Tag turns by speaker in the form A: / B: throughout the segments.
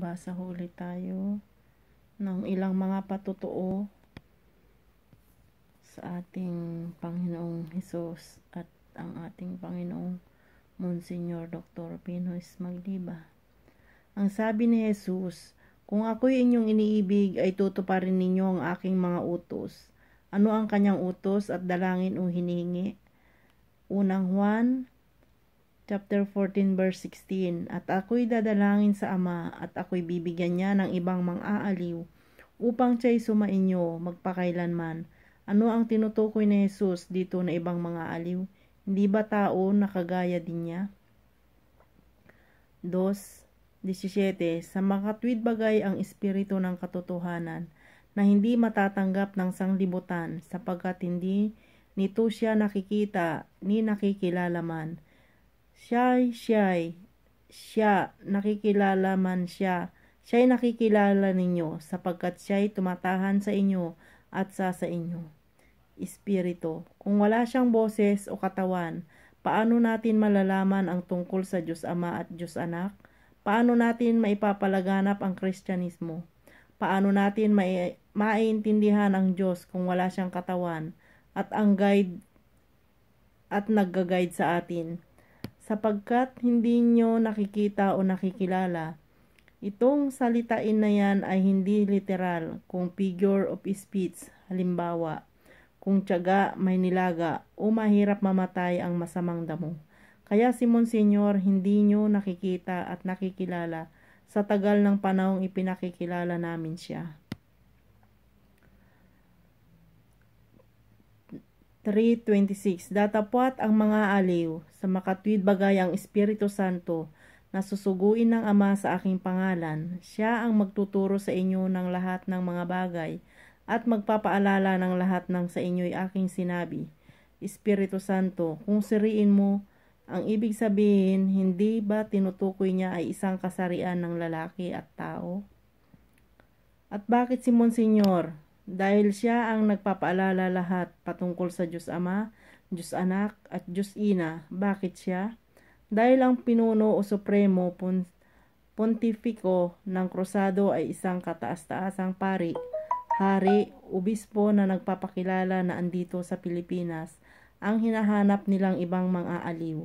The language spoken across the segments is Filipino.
A: Magbabasa huli tayo ng ilang mga patutuo sa ating Panginoong Hesus at ang ating Panginoong Monsignor Dr. Pinoy Magdiba. Ang sabi ni Hesus, Kung ako'y inyong iniibig ay tutuparin ninyo ang aking mga utos. Ano ang kanyang utos at dalangin o hinihingi? Unang Juan chapter 14 verse 16, At ako'y dadalangin sa Ama, at ako'y bibigyan niya ng ibang mang-aaliw, upang siya'y sumainyo magpakailanman. Ano ang tinutukoy ni Jesus dito na ibang mga aliw? Hindi ba tao na kagaya din niya? 2.17 Sa makatwid bagay ang espiritu ng katotohanan na hindi matatanggap ng sanglibutan sapagkat hindi nito siya nakikita ni nakikilala man. Siya'y siya'y siya nakikilala man siya, siya'y nakikilala ninyo sapagkat siya'y tumatahan sa inyo at sa sa inyo. Espiritu, kung wala siyang boses o katawan, paano natin malalaman ang tungkol sa Diyos Ama at Diyos Anak? Paano natin maipapalaganap ang Kristyanismo? Paano natin mai- maiintindihan ang Diyos kung wala siyang katawan at ang guide at nagga-guide sa atin? sapagkat hindi nyo nakikita o nakikilala. Itong salitain na yan ay hindi literal, kung figure of speech, halimbawa, kung tiyaga may nilaga o mahirap mamatay ang masamang damo. Kaya si Monsignor hindi nyo nakikita at nakikilala sa tagal ng panahong ipinakikilala namin siya. 3.26 Datapwat ang mga aliw sa makatwid bagay ang Espiritu Santo na susuguin ng Ama sa aking pangalan. Siya ang magtuturo sa inyo ng lahat ng mga bagay at magpapaalala ng lahat ng sa inyo'y aking sinabi. Espiritu Santo, kung siriin mo, ang ibig sabihin, hindi ba tinutukoy niya ay isang kasarian ng lalaki at tao? At bakit si Monsignor dahil siya ang nagpapaalala lahat patungkol sa Diyos Ama, Diyos Anak at Diyos Ina. Bakit siya? Dahil ang pinuno o supremo pun pontifiko ng krusado ay isang kataas-taasang pari, hari, ubispo na nagpapakilala na andito sa Pilipinas ang hinahanap nilang ibang mga aliw.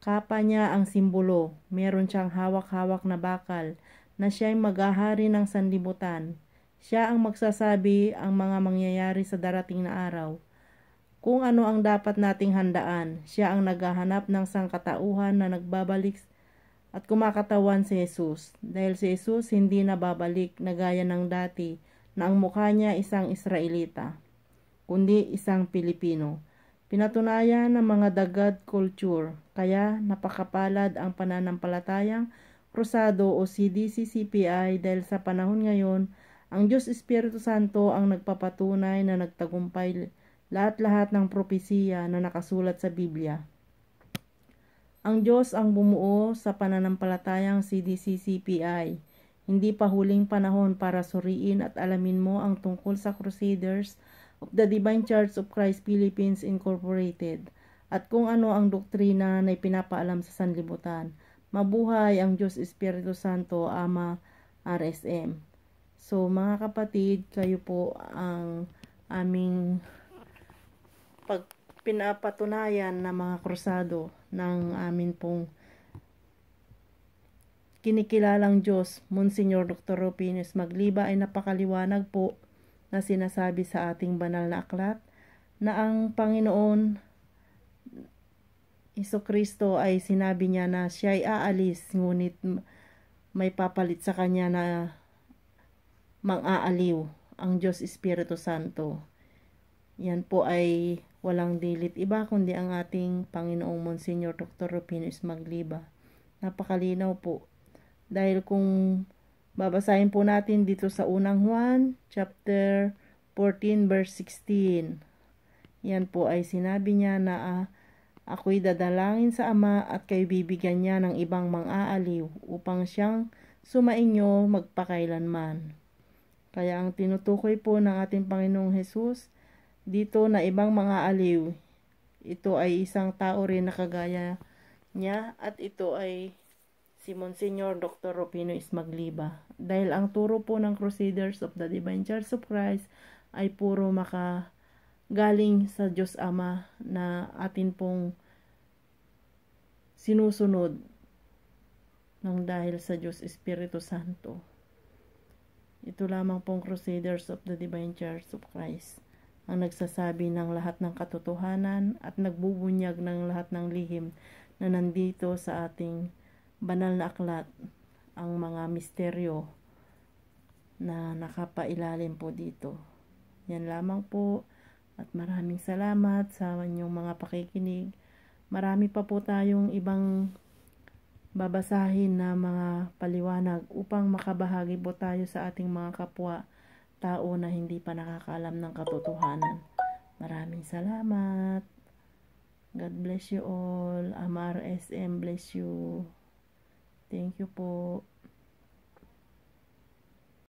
A: Kapa niya ang simbolo, meron siyang hawak-hawak na bakal na siya'y maghahari ng sanlibutan siya ang magsasabi ang mga mangyayari sa darating na araw. Kung ano ang dapat nating handaan, siya ang naghahanap ng sangkatauhan na nagbabalik at kumakatawan si Jesus. Dahil si Jesus hindi na babalik na gaya ng dati na ang mukha niya isang Israelita, kundi isang Pilipino. Pinatunayan ng mga dagad culture, kaya napakapalad ang pananampalatayang krusado o CDC-CPI dahil sa panahon ngayon ang Diyos Espiritu Santo ang nagpapatunay na nagtagumpay lahat-lahat ng propesiya na nakasulat sa Biblia. Ang Diyos ang bumuo sa pananampalatayang CDCCPI. Hindi pa huling panahon para suriin at alamin mo ang tungkol sa Crusaders of the Divine Church of Christ Philippines Incorporated at kung ano ang doktrina na ipinapaalam sa sanlibutan. Mabuhay ang Diyos Espiritu Santo, Ama, RSM. So, mga kapatid, kayo po ang aming pag pinapatunayan na mga krusado ng amin pong kinikilalang Diyos, Monsignor Dr. Rupinus Magliba ay napakaliwanag po na sinasabi sa ating banal na aklat na ang Panginoon Iso Kristo ay sinabi niya na siya ay aalis ngunit may papalit sa kanya na mang-aaliw ang Diyos Espiritu Santo. Yan po ay walang dilit iba kundi ang ating Panginoong Monsignor Dr. Rufino Magliba. Napakalinaw po. Dahil kung babasahin po natin dito sa unang Juan, chapter 14 verse 16. Yan po ay sinabi niya na ah, ako'y dadalangin sa Ama at kayo bibigyan niya ng ibang mang-aaliw upang siyang sumainyo magpakailanman. Kaya ang tinutukoy po ng ating Panginoong Hesus dito na ibang mga aliw, ito ay isang tao rin na kagaya niya at ito ay si Monsignor Dr. Rupino Ismagliba. Dahil ang turo po ng Crusaders of the Divine Church of Christ ay puro maka galing sa Diyos Ama na atin pong sinusunod ng dahil sa Diyos Espiritu Santo. Ito lamang pong Crusaders of the Divine Church of Christ ang nagsasabi ng lahat ng katotohanan at nagbubunyag ng lahat ng lihim na nandito sa ating banal na aklat ang mga misteryo na nakapailalim po dito. Yan lamang po at maraming salamat sa inyong mga pakikinig. Marami pa po tayong ibang babasahin na mga paliwanag upang makabahagi po tayo sa ating mga kapwa tao na hindi pa nakakaalam ng katotohanan. Maraming salamat. God bless you all. Amar SM bless you. Thank you po.